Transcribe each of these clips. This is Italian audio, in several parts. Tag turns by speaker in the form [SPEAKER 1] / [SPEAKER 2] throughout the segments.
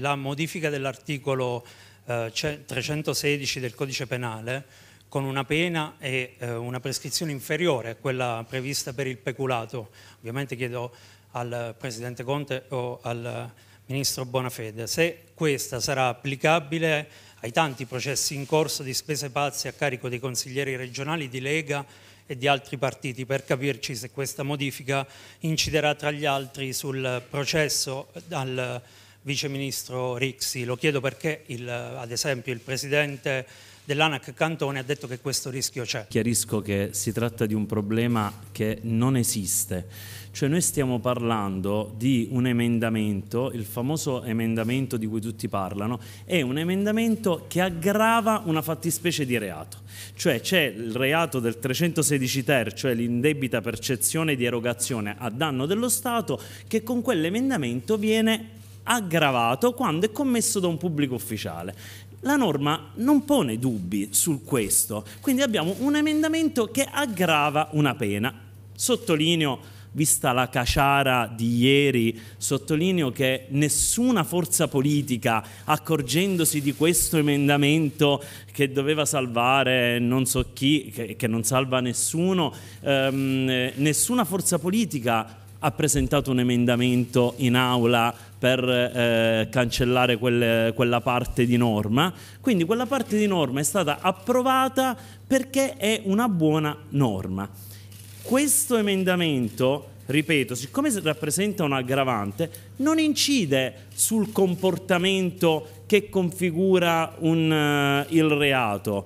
[SPEAKER 1] la modifica dell'articolo eh, 316 del codice penale con una pena e eh, una prescrizione inferiore a quella prevista per il peculato. Ovviamente chiedo al Presidente Conte o al Ministro Bonafede se questa sarà applicabile ai tanti processi in corso di spese pazze a carico dei consiglieri regionali di Lega e di altri partiti per capirci se questa modifica inciderà tra gli altri sul processo al Vice Ministro Rixi, lo chiedo perché il, ad esempio il Presidente dell'ANAC Cantone ha detto che questo rischio c'è.
[SPEAKER 2] Chiarisco che si tratta di un problema che non esiste, cioè noi stiamo parlando di un emendamento, il famoso emendamento di cui tutti parlano, è un emendamento che aggrava una fattispecie di reato, cioè c'è il reato del 316 ter, cioè l'indebita percezione di erogazione a danno dello Stato, che con quell'emendamento viene aggravato quando è commesso da un pubblico ufficiale. La norma non pone dubbi su questo, quindi abbiamo un emendamento che aggrava una pena. Sottolineo vista la caciara di ieri, sottolineo che nessuna forza politica, accorgendosi di questo emendamento che doveva salvare non so chi, che, che non salva nessuno, ehm, nessuna forza politica ha presentato un emendamento in aula per eh, cancellare quel, quella parte di norma. Quindi quella parte di norma è stata approvata perché è una buona norma. Questo emendamento, ripeto, siccome rappresenta un aggravante, non incide sul comportamento che configura un, uh, il reato.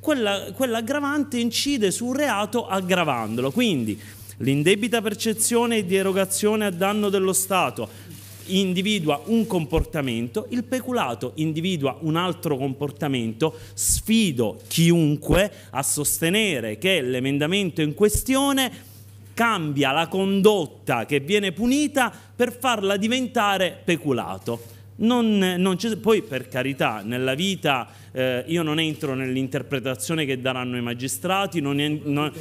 [SPEAKER 2] Quella, quell'aggravante incide sul reato aggravandolo. Quindi L'indebita percezione di erogazione a danno dello Stato individua un comportamento, il peculato individua un altro comportamento, sfido chiunque a sostenere che l'emendamento in questione cambia la condotta che viene punita per farla diventare peculato. Non, non ci, poi per carità, nella vita eh, io non entro nell'interpretazione che daranno i magistrati, non, en- non,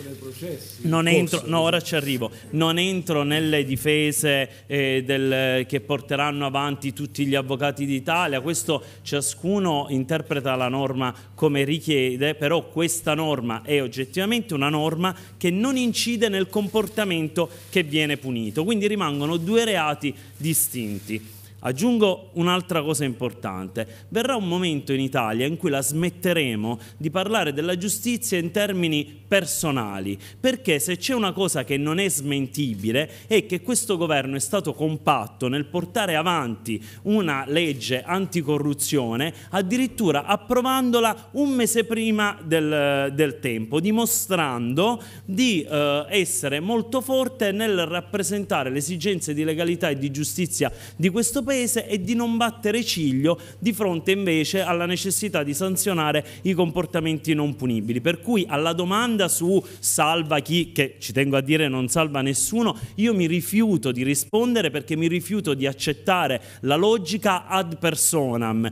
[SPEAKER 2] non entro, no, ora ci arrivo, non entro nelle difese eh, del, che porteranno avanti tutti gli avvocati d'Italia, questo ciascuno interpreta la norma come richiede, però questa norma è oggettivamente una norma che non incide nel comportamento che viene punito, quindi rimangono due reati distinti. Aggiungo un'altra cosa importante. Verrà un momento in Italia in cui la smetteremo di parlare della giustizia in termini personali, perché se c'è una cosa che non è smentibile è che questo governo è stato compatto nel portare avanti una legge anticorruzione, addirittura approvandola un mese prima del, del tempo, dimostrando di eh, essere molto forte nel rappresentare le esigenze di legalità e di giustizia di questo Paese Paese e di non battere ciglio di fronte invece alla necessità di sanzionare i comportamenti non punibili. Per cui alla domanda su salva chi, che ci tengo a dire non salva nessuno, io mi rifiuto di rispondere perché mi rifiuto di accettare la logica ad personam,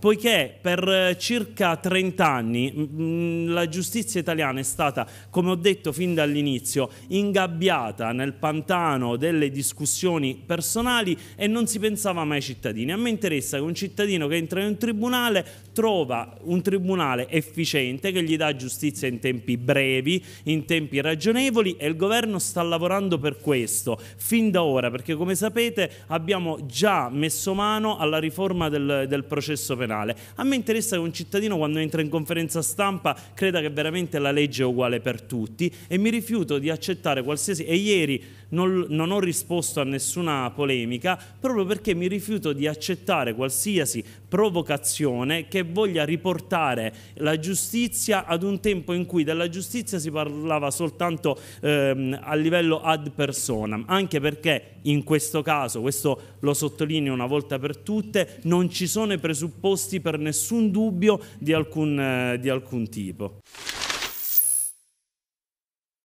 [SPEAKER 2] poiché per eh, circa 30 anni la giustizia italiana è stata, come ho detto fin dall'inizio, ingabbiata nel pantano delle discussioni personali e non si pensava interessava mai ai cittadini. A me interessa che un cittadino che entra in un tribunale trova un tribunale efficiente che gli dà giustizia in tempi brevi, in tempi ragionevoli e il governo sta lavorando per questo fin da ora perché come sapete abbiamo già messo mano alla riforma del, del processo penale. A me interessa che un cittadino quando entra in conferenza stampa creda che veramente la legge è uguale per tutti e mi rifiuto di accettare qualsiasi... E ieri non, non ho risposto a nessuna polemica proprio perché mi rifiuto di accettare qualsiasi provocazione che voglia riportare la giustizia ad un tempo in cui della giustizia si parlava soltanto ehm, a livello ad personam, anche perché in questo caso, questo lo sottolineo una volta per tutte, non ci sono i presupposti per nessun
[SPEAKER 1] dubbio di alcun, eh, di alcun tipo.